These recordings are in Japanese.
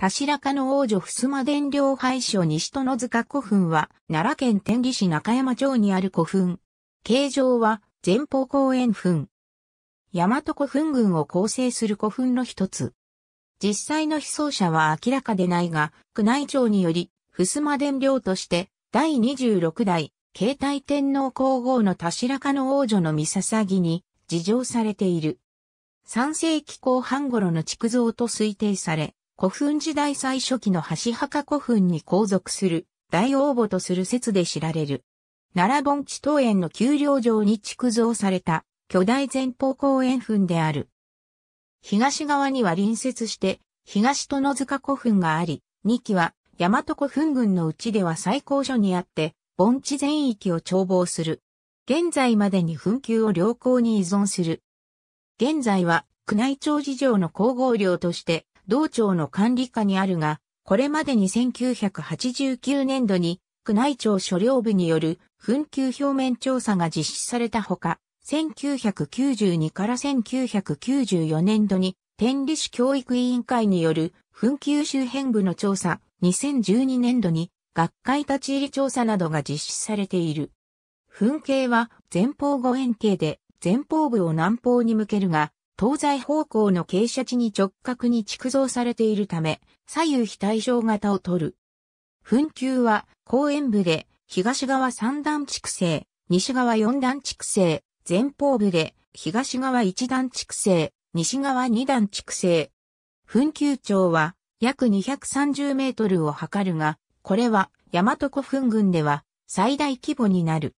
田白家の王女襖伝領廃所西戸の塚古墳は、奈良県天理市中山町にある古墳。形状は、前方公園墳。大和古墳群を構成する古墳の一つ。実際の被葬者は明らかでないが、宮内庁により、襖伝領として、第26代、慶太天皇皇后の田白家の王女の御捧ぎに、事情されている。3世紀後半頃の築造と推定され、古墳時代最初期の橋墓古墳に後続する大応募とする説で知られる。奈良盆地東園の丘陵上に築造された巨大前方公園墳である。東側には隣接して東殿塚古墳があり、2期は大和古墳群のうちでは最高所にあって盆地全域を眺望する。現在までに墳丘を良好に依存する。現在は宮内庁事情の皇后陵として道庁の管理下にあるが、これまでに1989年度に、区内庁所領部による紛糾表面調査が実施されたほか、1992から1994年度に、天理市教育委員会による紛糾周辺部の調査、2012年度に学会立ち入り調査などが実施されている。紛形は前方後円形で前方部を南方に向けるが、東西方向の傾斜地に直角に築造されているため、左右非対称型を取る。墳丘は公園部で東側三段築成、西側四段築成、前方部で東側一段築成、西側二段築成。墳丘長は約230メートルを測るが、これは大和古墳群では最大規模になる。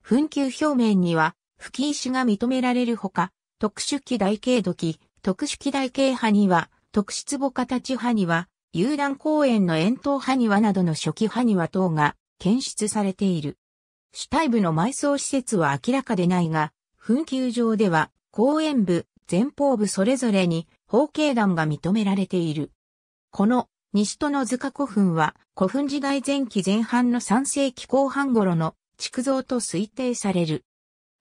墳丘表面には、吹石が認められるほか、特殊機台形土器、特殊機台形派には、特殊壺形派には、遊覧公園の円筒派にはなどの初期派には等が検出されている。主体部の埋葬施設は明らかでないが、紛糾上では、公園部、前方部それぞれに、方形団が認められている。この、西の塚古墳は、古墳時代前期前半の3世紀後半頃の、築造と推定される。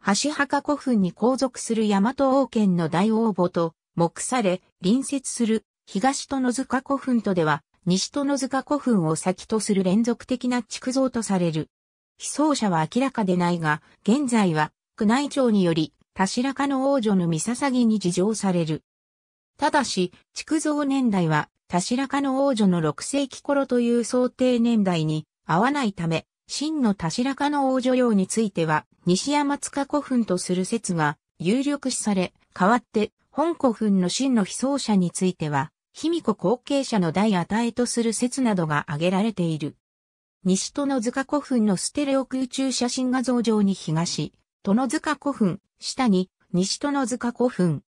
橋墓古墳に後続する大和王権の大王墓と目され、隣接する東と野塚古墳とでは、西と野塚古墳を先とする連続的な築造とされる。被葬者は明らかでないが、現在は、宮内庁により、田白家の王女の三捧木に事情される。ただし、築造年代は、田白家の王女の6世紀頃という想定年代に合わないため、真の田白家の王女陵については、西山塚古墳とする説が有力視され、代わって、本古墳の真の被葬者については、卑弥呼後継者の代与えとする説などが挙げられている。西殿塚古墳のステレオ空中写真画像上に東、殿塚古墳、下に西殿塚古墳。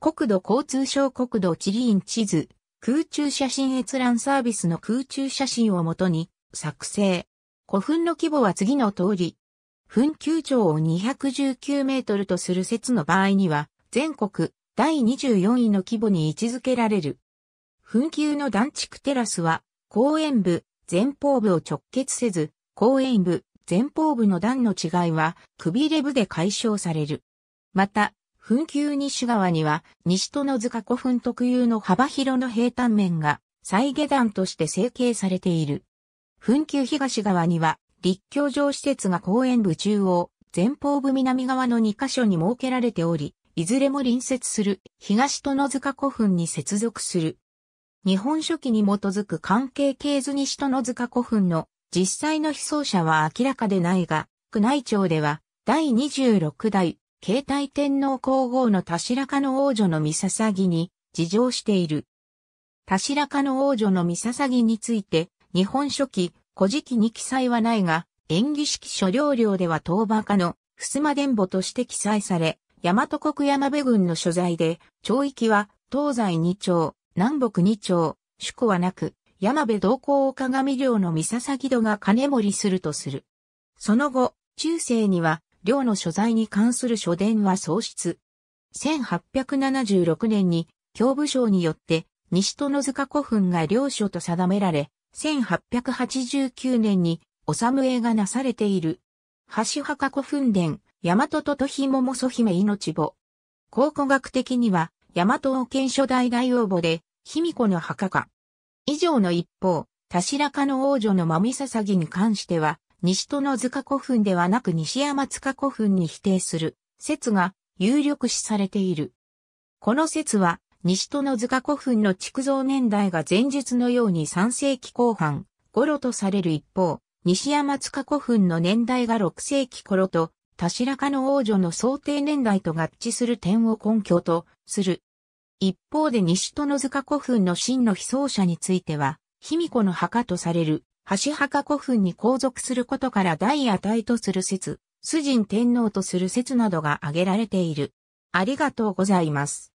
国土交通省国土地理院地図、空中写真閲覧サービスの空中写真をもとに作成。古墳の規模は次の通り、墳丘長を219メートルとする説の場合には、全国第24位の規模に位置づけられる。墳丘の断築テラスは、公園部、前方部を直結せず、公園部、前方部の段の違いは、くびれ部で解消される。また、墳丘西側には、西の塚古墳特有の幅広の平坦面が、再下段として成形されている。墳丘東側には、立教場施設が公園部中央、前方部南側の2カ所に設けられており、いずれも隣接する東殿塚古墳に接続する。日本書紀に基づく関係系図西殿塚古墳の実際の被葬者は明らかでないが、宮内庁では第26代慶太天皇皇后の田白家の王女の三捧木に事情している。田白家の王女の三捧木について日本書紀、古事記に記載はないが、演技式諸領領では東馬家の、襖伝母として記載され、大和国山部郡の所在で、町域は、東西二町、南北二町、宿はなく、山部同行鏡領の三笹木戸が金盛りするとする。その後、中世には、領の所在に関する書伝は喪失。1876年に、教部省によって、西戸野塚古墳が領書と定められ、1889年に、おさむえがなされている。橋墓古墳伝、大和ととひももそ姫命母。考古学的には、大和王権初代大王母で、卑弥呼の墓か。以上の一方、田白家の王女のまみささぎに関しては、西の塚古墳ではなく西山塚古墳に否定する説が有力視されている。この説は西戸の塚古墳の築造年代が前述のように3世紀後半頃とされる一方、西山塚古墳の年代が6世紀頃と、田白家の王女の想定年代と合致する点を根拠とする。一方で西戸の塚古墳の真の被葬者については、卑弥呼の墓とされる、橋墓古墳に皇族することから大値とする説、崇神天皇とする説などが挙げられている。ありがとうございます。